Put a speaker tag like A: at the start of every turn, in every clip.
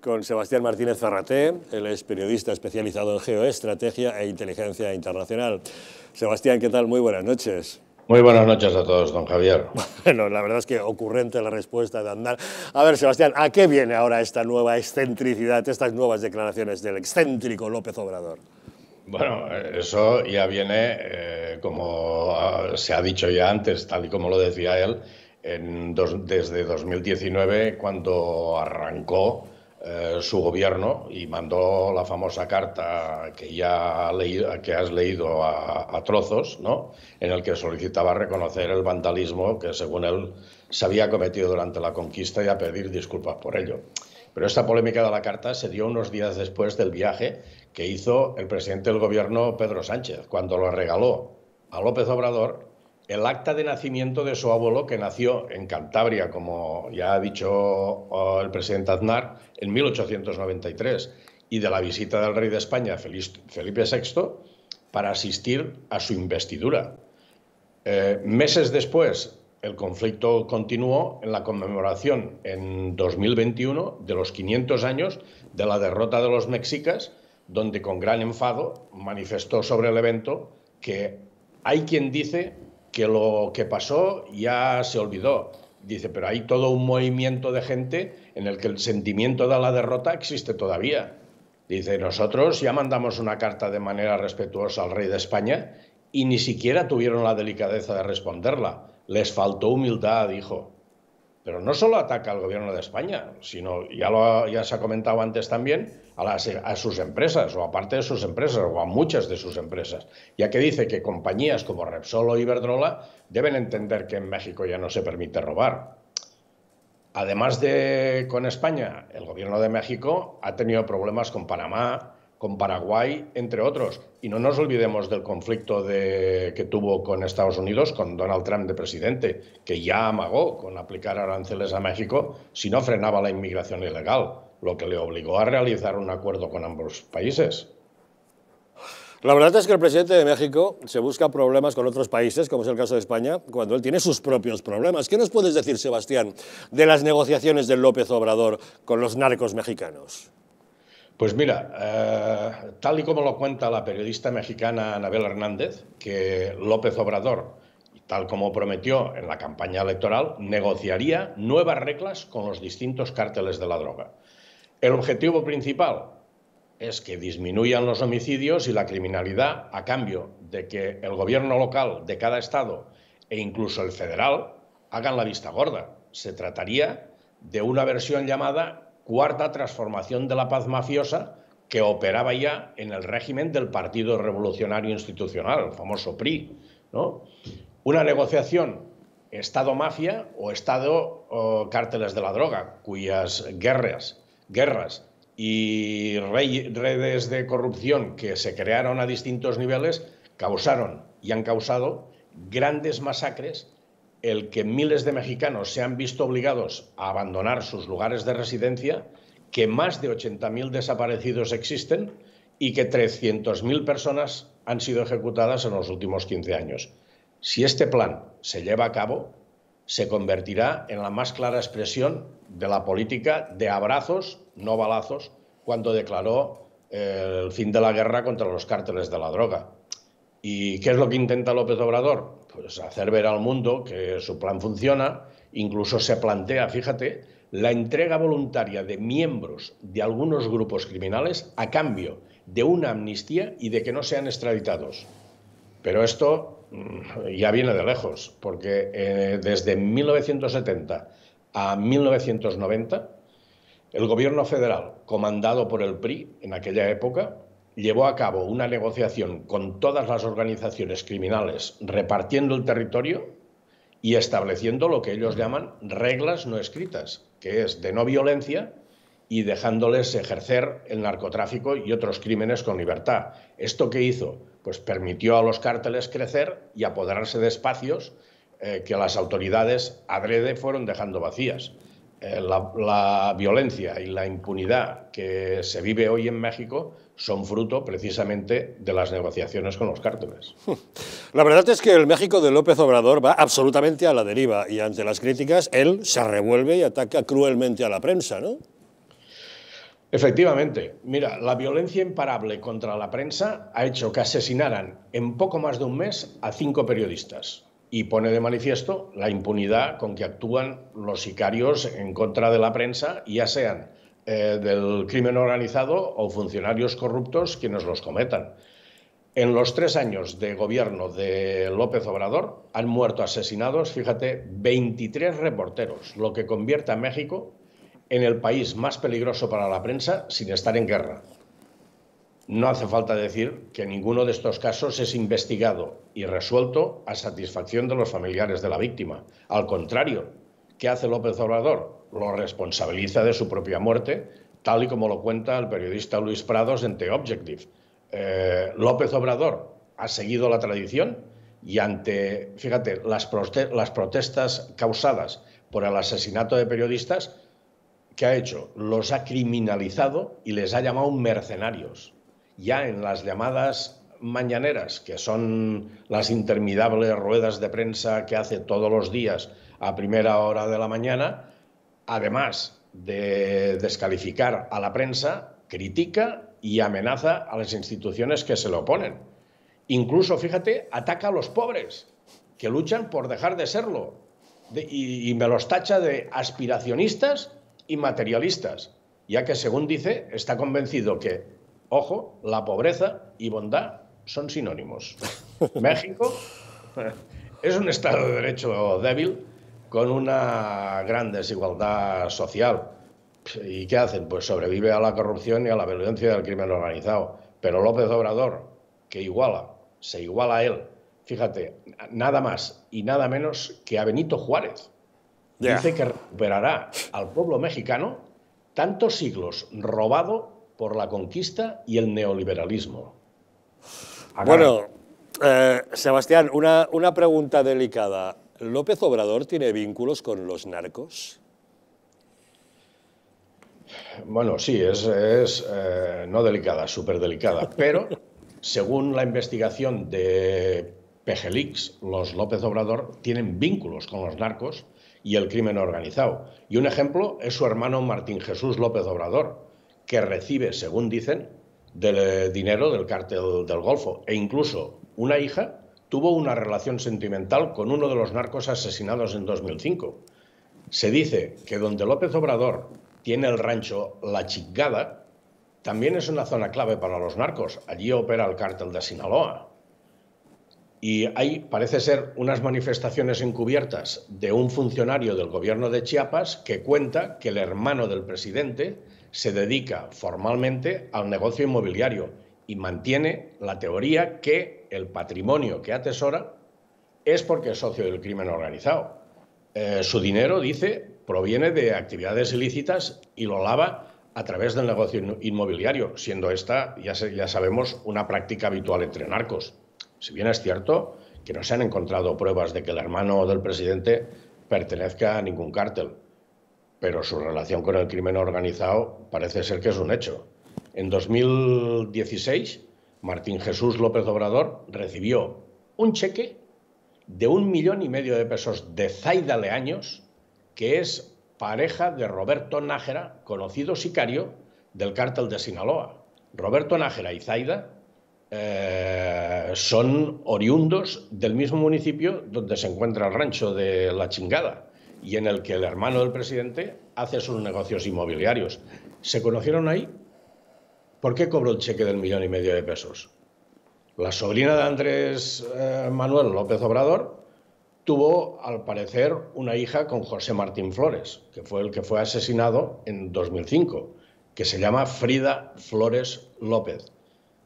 A: Con Sebastián Martínez Ferraté, él es periodista especializado en geoestrategia e inteligencia internacional. Sebastián, ¿qué tal? Muy buenas noches.
B: Muy buenas noches a todos, don Javier.
A: Bueno, la verdad es que ocurrente la respuesta de Andar. A ver, Sebastián, ¿a qué viene ahora esta nueva excentricidad, estas nuevas declaraciones del excéntrico López Obrador?
B: Bueno, eso ya viene, eh, como ah, se ha dicho ya antes, tal y como lo decía él, desde 2019, cuando arrancó eh, su gobierno y mandó la famosa carta que ya leído, que has leído a, trozos, ¿no? en el que solicitaba reconocer el vandalismo que según él se había cometido durante la conquista y a pedir disculpas por ello. Pero esta polémica de la carta se dio unos días después del viaje que hizo el presidente del gobierno Pedro Sánchez, cuando lo regaló a López Obrador el acta de nacimiento de su abuelo, que nació en Cantabria, como ya ha dicho oh, el presidente Aznar, en 1893, y de la visita del rey de España, Felipe VI, para asistir a su investidura. Eh, meses después, el conflicto continuó en la conmemoración en 2021 de los 500 años de la derrota de los mexicas, donde con gran enfado manifestó sobre el evento que hay quien dice que lo que pasó ya se olvidó. Dice, pero hay todo un movimiento de gente en el que el sentimiento de la derrota existe todavía. Dice, nosotros ya mandamos una carta de manera respetuosa al rey de España y ni siquiera tuvieron la delicadeza de responderla. Les faltó humildad, dijo pero no solo ataca al gobierno de España, sino, ya, lo se ha comentado antes también, a, a sus empresas o a parte de sus empresas o a muchas de sus empresas, ya que dice que compañías como Repsol o Iberdrola deben entender que en México ya no se permite robar. Además de con España, el gobierno de México ha tenido problemas con Panamá, con Paraguay, entre otros. Y no nos olvidemos del conflicto que tuvo con Estados Unidos, con Donald Trump de presidente, que ya amagó con aplicar aranceles a México si no frenaba la inmigración ilegal, lo que le obligó a realizar un acuerdo con ambos países. La verdad es
A: que el presidente de México se busca problemas con otros países, como es el caso de España, cuando él tiene sus propios problemas. ¿Qué nos puedes decir, Sebastián, de las negociaciones de López Obrador con los narcos
B: mexicanos? Pues mira, eh, tal y como lo cuenta la periodista mexicana Anabel Hernández, que López Obrador, tal como prometió en la campaña electoral, negociaría nuevas reglas con los distintos cárteles de la droga. El objetivo principal es que disminuyan los homicidios y la criminalidad a cambio de que el gobierno local de cada estado e incluso el federal hagan la vista gorda. Se trataría de una versión llamada cuarta transformación de la paz mafiosa que operaba ya en el régimen del Partido Revolucionario Institucional, el famoso PRI. Una negociación Estado-mafia o Estado-cárteles de la droga, cuyas guerras, guerras y redes de corrupción que se crearon a distintos niveles causaron y han causado grandes masacres el que miles de mexicanos se han visto obligados a abandonar sus lugares de residencia, que más de 80.000 desaparecidos existen y que 300.000 personas han sido ejecutadas en los últimos 15 años. Si este plan se lleva a cabo, se convertirá en la más clara expresión de la política de abrazos, no balazos, cuando declaró eh, el fin de la guerra contra los cárteles de la droga. ¿Y qué es lo que intenta López Obrador? Pues hacer ver al mundo que su plan funciona, incluso se plantea, fíjate, la entrega voluntaria de miembros de algunos grupos criminales a cambio de una amnistía y de que no sean extraditados. Pero esto mm, ya viene de lejos, porque eh, desde 1970 a 1990, el gobierno federal, comandado por el PRI en aquella época, llevó a cabo una negociación con todas las organizaciones criminales repartiendo el territorio y estableciendo lo que ellos llaman reglas no escritas, que es de no violencia y dejándoles ejercer el narcotráfico y otros crímenes con libertad. ¿Esto qué hizo? Pues permitió a los cárteles crecer y apoderarse de espacios eh, que las autoridades adrede fueron dejando vacías. Eh, la, violencia y la impunidad que se vive hoy en México son fruto precisamente de las negociaciones con los cárteles.
A: La verdad es que el México de López Obrador va absolutamente a la deriva y ante las críticas él se revuelve y ataca cruelmente a la prensa, ¿no?
B: Efectivamente. Mira, la violencia imparable contra la prensa ha hecho que asesinaran en poco más de un mes a cinco periodistas y pone de manifiesto la impunidad con que actúan los sicarios en contra de la prensa, ya sean eh, del crimen organizado o funcionarios corruptos quienes los cometan. En los tres años de gobierno de López Obrador han muerto asesinados, fíjate, 23 reporteros, lo que convierte a México en el país más peligroso para la prensa sin estar en guerra. No hace falta decir que ninguno de estos casos es investigado y resuelto a satisfacción de los familiares de la víctima. Al contrario, ¿qué hace López Obrador? Lo responsabiliza de su propia muerte, tal y como lo cuenta el periodista Luis Prados en The Objective. Eh, López Obrador ha seguido la tradición y ante, fíjate, las, las protestas causadas por el asesinato de periodistas, ¿qué ha hecho? Los ha criminalizado y les ha llamado mercenarios ya en las llamadas mañaneras, que son las interminables ruedas de prensa que hace todos los días a primera hora de la mañana, además de descalificar a la prensa, critica y amenaza a las instituciones que se le oponen. Incluso, fíjate, ataca a los pobres, que luchan por dejar de serlo, y me los tacha de aspiracionistas y materialistas, ya que, según dice, está convencido que Ojo, la pobreza y bondad son sinónimos. México es un Estado de Derecho débil con una gran desigualdad social. ¿Y qué hacen? Pues sobrevive a la corrupción y a la violencia del crimen organizado. Pero López Obrador, que iguala, se iguala a él, fíjate, nada más y nada menos que a Benito Juárez. Dice que recuperará al pueblo mexicano tantos siglos robado por la conquista y el neoliberalismo. Bueno,
A: eh, Sebastián, una, pregunta delicada. ¿López Obrador tiene vínculos con los narcos?
B: Bueno, sí, es, eh, no delicada, súper delicada, pero según la investigación de Pejelix, los López Obrador tienen vínculos con los narcos y el crimen organizado. Y un ejemplo es su hermano Martín Jesús López Obrador, que recibe, según dicen, del eh, dinero del cártel del Golfo. E incluso una hija tuvo una relación sentimental con uno de los narcos asesinados en 2005. Se dice que donde López Obrador tiene el rancho La Chicada... también es una zona clave para los narcos. Allí opera el cártel de Sinaloa. Y ahí parece ser, unas manifestaciones encubiertas de un funcionario del gobierno de Chiapas que cuenta que el hermano del presidente se dedica formalmente al negocio inmobiliario y mantiene la teoría que el patrimonio que atesora es porque es socio del crimen organizado. Eh, su dinero, dice, proviene de actividades ilícitas y lo lava a través del negocio inmobiliario, siendo esta, ya, ya sabemos, una práctica habitual entre narcos. Si bien es cierto que no se han encontrado pruebas de que el hermano del presidente pertenezca a ningún cártel pero su relación con el crimen organizado parece ser que es un hecho. En 2016, Martín Jesús López Obrador recibió un cheque de un millón y medio de pesos de Zaida Leaños, que es pareja de Roberto Nájera, conocido sicario del cártel de Sinaloa. Roberto Nájera y Zaida eh, son oriundos del mismo municipio donde se encuentra el rancho de La Chingada y en el que el hermano del presidente hace sus negocios inmobiliarios. ¿Se conocieron ahí? ¿Por qué cobró el cheque del millón y medio de pesos? La sobrina de Andrés eh, Manuel López Obrador tuvo, al parecer, una hija con José Martín Flores, que fue el que fue asesinado en 2005, que se llama Frida Flores López.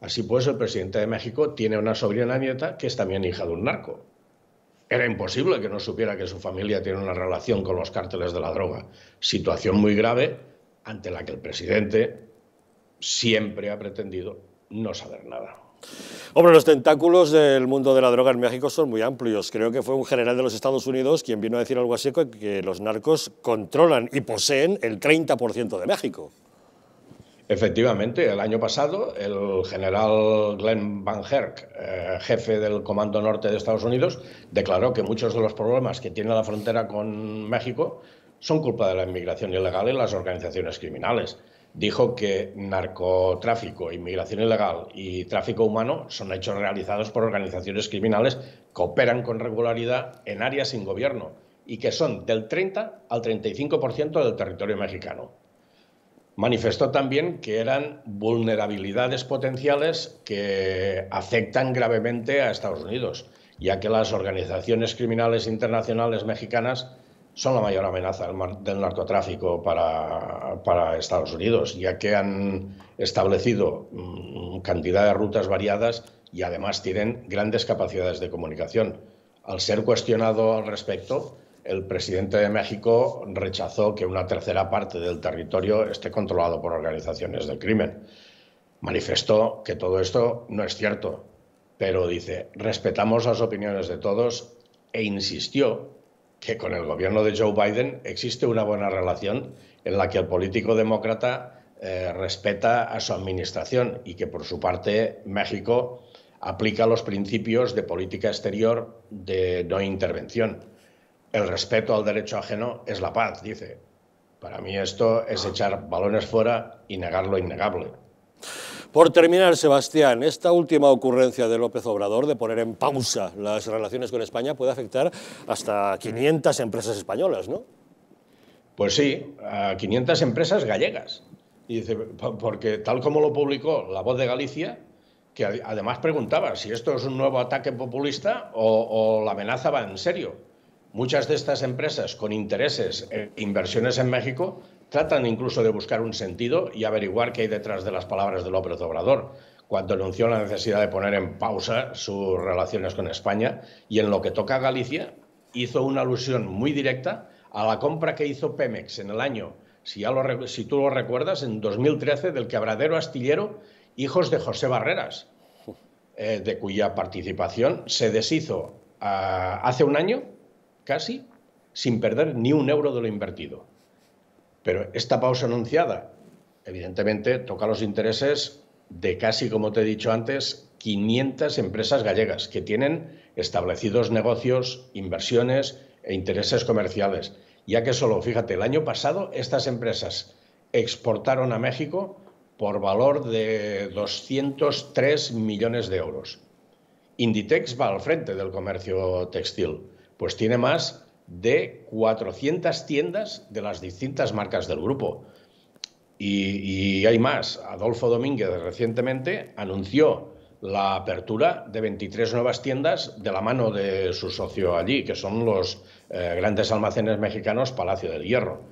B: Así pues, el presidente de México tiene una sobrina nieta que es también hija de un narco. Era imposible que no supiera que su familia tiene una relación con los cárteles de la droga. Situación muy grave ante la que el presidente siempre ha pretendido no saber nada. Hombre, los
A: tentáculos del mundo de la droga en México son muy amplios. Creo que fue un general de los Estados Unidos quien vino a decir algo así, que los narcos controlan y poseen el 30% de México.
B: Efectivamente, el año pasado el general Glenn Van Herk, eh, jefe del Comando Norte de Estados Unidos, declaró que muchos de los problemas que tiene la frontera con México son culpa de la inmigración ilegal y las organizaciones criminales. Dijo que narcotráfico, inmigración ilegal y tráfico humano son hechos realizados por organizaciones criminales que operan con regularidad en áreas sin gobierno y que son del 30 al 35% del territorio mexicano. Manifestó también que eran vulnerabilidades potenciales que afectan gravemente a Estados Unidos, ya que las organizaciones criminales internacionales mexicanas son la mayor amenaza del narcotráfico para, Estados Unidos, ya que han establecido mm, cantidad de rutas variadas y además tienen grandes capacidades de comunicación. Al ser cuestionado al respecto, el presidente de México rechazó que una tercera parte del territorio esté controlado por organizaciones del crimen. Manifestó que todo esto no es cierto, pero dice, respetamos las opiniones de todos e insistió que con el gobierno de Joe Biden existe una buena relación en la que el político demócrata eh, respeta a su administración y que por su parte México aplica los principios de política exterior de no intervención el respeto al derecho ajeno es la paz, dice. Para mí esto es echar balones fuera y negar lo innegable.
A: Por terminar, Sebastián, esta última ocurrencia de López Obrador de poner en pausa las relaciones con España puede afectar hasta 500 empresas
B: españolas, ¿no? Pues sí, a 500 empresas gallegas. porque tal como lo publicó La Voz de Galicia, que además preguntaba si esto es un nuevo ataque populista o la amenaza va en serio. Muchas de estas empresas con intereses e inversiones en México tratan incluso de buscar un sentido y averiguar qué hay detrás de las palabras de López Obrador cuando anunció la necesidad de poner en pausa sus relaciones con España y en lo que toca a Galicia hizo una alusión muy directa a la compra que hizo Pemex en el año, si, tú lo recuerdas, en 2013 del quebradero astillero Hijos de José Barreras, eh, de cuya participación se deshizo ah, hace un año casi sin perder ni un euro de lo invertido. Pero esta pausa anunciada, evidentemente, toca los intereses de casi, como te he dicho antes, 500 empresas gallegas que tienen establecidos negocios, inversiones e intereses comerciales, ya que solo, fíjate, el año pasado estas empresas exportaron a México por valor de 203 millones de euros. Inditex va al frente del comercio textil pues tiene más de 400 tiendas de las distintas marcas del grupo. Y, hay más. Adolfo Domínguez recientemente anunció la apertura de 23 nuevas tiendas de la mano de su socio allí, que son los eh, grandes almacenes mexicanos Palacio del Hierro.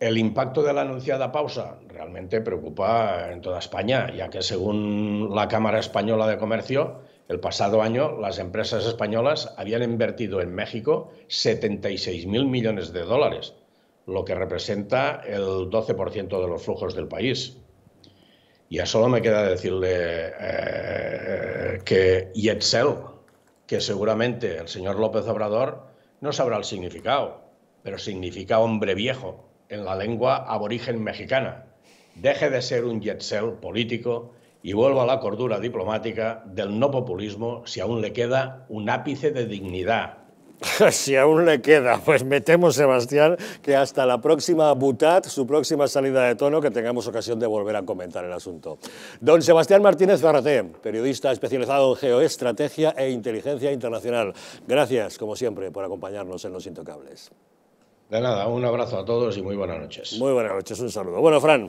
B: El impacto de la anunciada pausa realmente preocupa en toda España, ya que según la Cámara Española de Comercio, el pasado año las empresas españolas habían invertido en México 76.000 millones de dólares, lo que representa el 12% de los flujos del país. Ya solo me queda decirle eh, que Yetzel, que seguramente el señor López Obrador no sabrá el significado, pero significa hombre viejo en la lengua aborigen mexicana. Deje de ser un Yetzel político y vuelvo a la cordura diplomática del no populismo si aún le queda un ápice de dignidad. si aún le queda, pues
A: metemos, Sebastián, que hasta la próxima Butat, su próxima salida de tono, que tengamos ocasión de volver a comentar el asunto. Don Sebastián Martínez Barraté, periodista especializado en geoestrategia e inteligencia internacional. Gracias, como siempre, por acompañarnos en Los Intocables.
B: De nada, un abrazo a todos y muy buenas noches. Muy buenas noches, un saludo. Bueno, Fran.